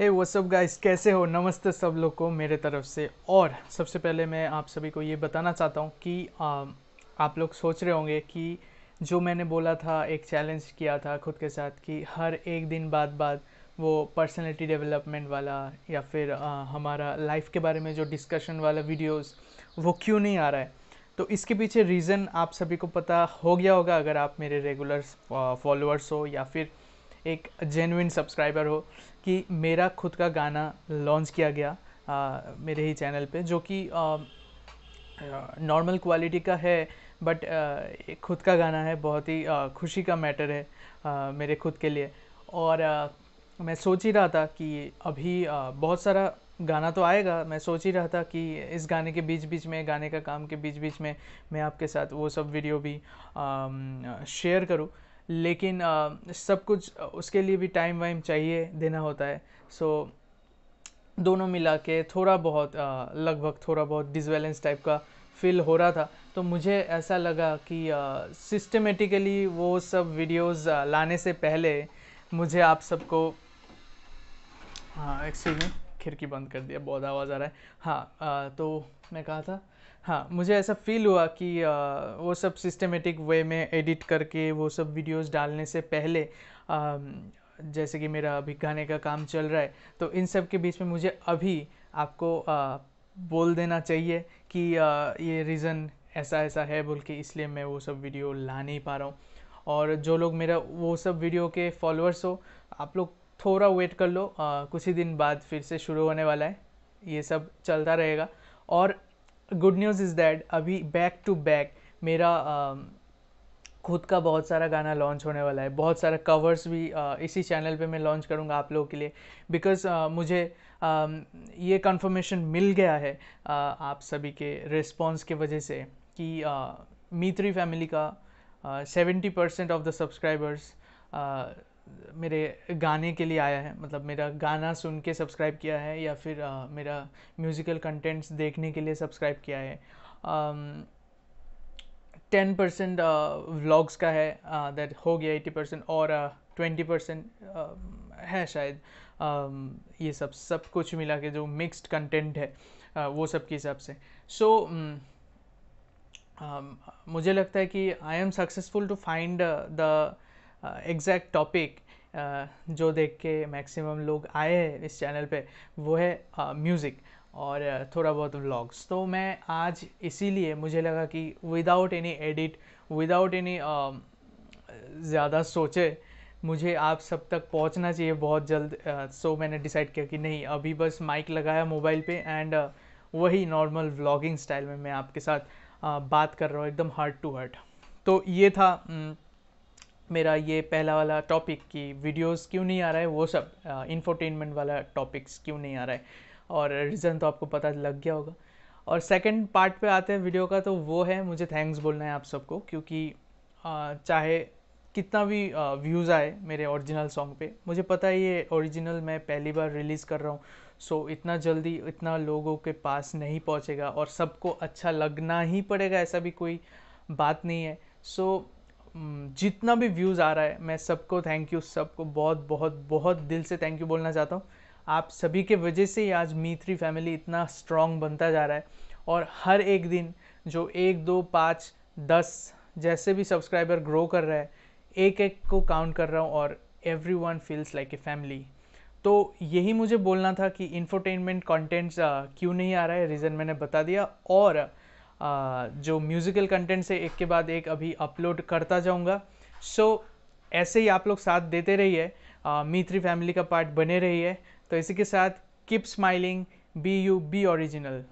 हे वो सब गाइस कैसे हो नमस्ते सब लोग को मेरे तरफ से और सबसे पहले मैं आप सभी को ये बताना चाहता हूँ कि आ, आप लोग सोच रहे होंगे कि जो मैंने बोला था एक चैलेंज किया था खुद के साथ कि हर एक दिन बाद बाद वो पर्सनैलिटी डेवलपमेंट वाला या फिर आ, हमारा लाइफ के बारे में जो डिस्कशन वाला वीडियोस वो क्यों नहीं आ रहा है तो इसके पीछे रीज़न आप सभी को पता हो गया होगा अगर आप मेरे रेगुलर फॉलोअर्स हो या फिर एक जेनविन सब्सक्राइबर हो कि मेरा खुद का गाना लॉन्च किया गया आ, मेरे ही चैनल पे जो कि नॉर्मल क्वालिटी का है बट आ, खुद का गाना है बहुत ही आ, खुशी का मैटर है आ, मेरे खुद के लिए और आ, मैं सोच ही रहा था कि अभी आ, बहुत सारा गाना तो आएगा मैं सोच ही रहा था कि इस गाने के बीच बीच में गाने का काम के बीच बीच में मैं आपके साथ वो सब वीडियो भी शेयर करूँ लेकिन आ, सब कुछ उसके लिए भी टाइम वाइम चाहिए देना होता है सो so, दोनों मिला के थोड़ा बहुत लगभग थोड़ा बहुत डिसबैलेंस टाइप का फील हो रहा था तो मुझे ऐसा लगा कि सिस्टमेटिकली वो सब वीडियोस लाने से पहले मुझे आप सबको हाँ एक्सक्यूज मी खिड़की बंद कर दिया बहुत आवाज़ आ रहा है हाँ आ, तो मैं कहा था हाँ मुझे ऐसा फील हुआ कि आ, वो सब सिस्टमेटिक वे में एडिट करके वो सब वीडियोस डालने से पहले आ, जैसे कि मेरा अभी गाने का काम चल रहा है तो इन सब के बीच में मुझे अभी आपको आ, बोल देना चाहिए कि आ, ये रीज़न ऐसा ऐसा है बोल के इसलिए मैं वो सब वीडियो ला नहीं पा रहा हूँ और जो लोग मेरा वो सब वीडियो के फॉलोअर्स हो आप लोग थोड़ा वेट कर लो कुछ ही दिन बाद फिर से शुरू होने वाला है ये सब चलता रहेगा और गुड न्यूज़ इज़ दैट अभी बैक टू बैक मेरा um, खुद का बहुत सारा गाना लॉन्च होने वाला है बहुत सारा कवर्स भी uh, इसी चैनल पे मैं लॉन्च करूँगा आप लोगों के लिए बिकॉज़ uh, मुझे um, ये कन्फर्मेशन मिल गया है uh, आप सभी के रिस्पॉन्स के वजह से कि मीत्री फैमिली का seventy percent of the subscribers मेरे गाने के लिए आया है मतलब मेरा गाना सुन के सब्सक्राइब किया है या फिर आ, मेरा म्यूज़िकल कंटेंट्स देखने के लिए सब्सक्राइब किया है टेन परसेंट व्लॉग्स का है दैट हो गया एटी परसेंट और ट्वेंटी परसेंट है शायद uh, ये सब सब कुछ मिला के जो मिक्स्ड कंटेंट है uh, वो सब के हिसाब से सो so, um, uh, मुझे लगता है कि I am successful to find the exact uh, topic uh, जो देख के मैक्सिमम लोग आए हैं इस चैनल पे वो है म्यूज़िक uh, और थोड़ा बहुत व्लॉग्स तो मैं आज इसीलिए मुझे लगा कि without any edit without any ज़्यादा सोचे मुझे आप सब तक पहुंचना चाहिए बहुत जल्द सो मैंने डिसाइड किया कि नहीं अभी बस माइक लगाया मोबाइल पे एंड वही नॉर्मल व्लॉगिंग स्टाइल में मैं आपके साथ बात कर रहा हूँ एकदम हार्ट टू हार्ट तो ये था um, मेरा ये पहला वाला टॉपिक कि वीडियोस क्यों नहीं आ रहा है वो सब इंफोटेनमेंट वाला टॉपिक्स क्यों नहीं आ रहा है और रीज़न तो आपको पता लग गया होगा और सेकंड पार्ट पे आते हैं वीडियो का तो वो है मुझे थैंक्स बोलना है आप सबको क्योंकि चाहे कितना भी व्यूज़ आए मेरे ओरिजिनल सॉन्ग पे मुझे पता है ये ओरिजिनल मैं पहली बार रिलीज़ कर रहा हूँ सो so, इतना जल्दी इतना लोगों के पास नहीं पहुँचेगा और सबको अच्छा लगना ही पड़ेगा ऐसा भी कोई बात नहीं है सो so, हम्म, जितना भी व्यूज़ आ रहा है मैं सबको थैंक यू सबको बहुत बहुत बहुत दिल से थैंक यू बोलना चाहता हूँ आप सभी के वजह से ही आज मी थ्री फैमिली इतना स्ट्रॉन्ग बनता जा रहा है और हर एक दिन जो एक दो पाँच दस जैसे भी सब्सक्राइबर ग्रो कर रहा है एक एक को काउंट कर रहा हूँ और everyone feels like a family तो यही मुझे बोलना था कि इंफोटेनमेंट कॉन्टेंट्स क्यों नहीं आ रहा है रीज़न मैंने बता दिया और जो म्यूज़िकल कंटेंट से एक के बाद एक अभी अपलोड करता जाऊँगा सो so, ऐसे ही आप लोग साथ देते रहिए मित्री फैमिली का पार्ट बने रहिए तो इसी के साथ keep smiling be you be original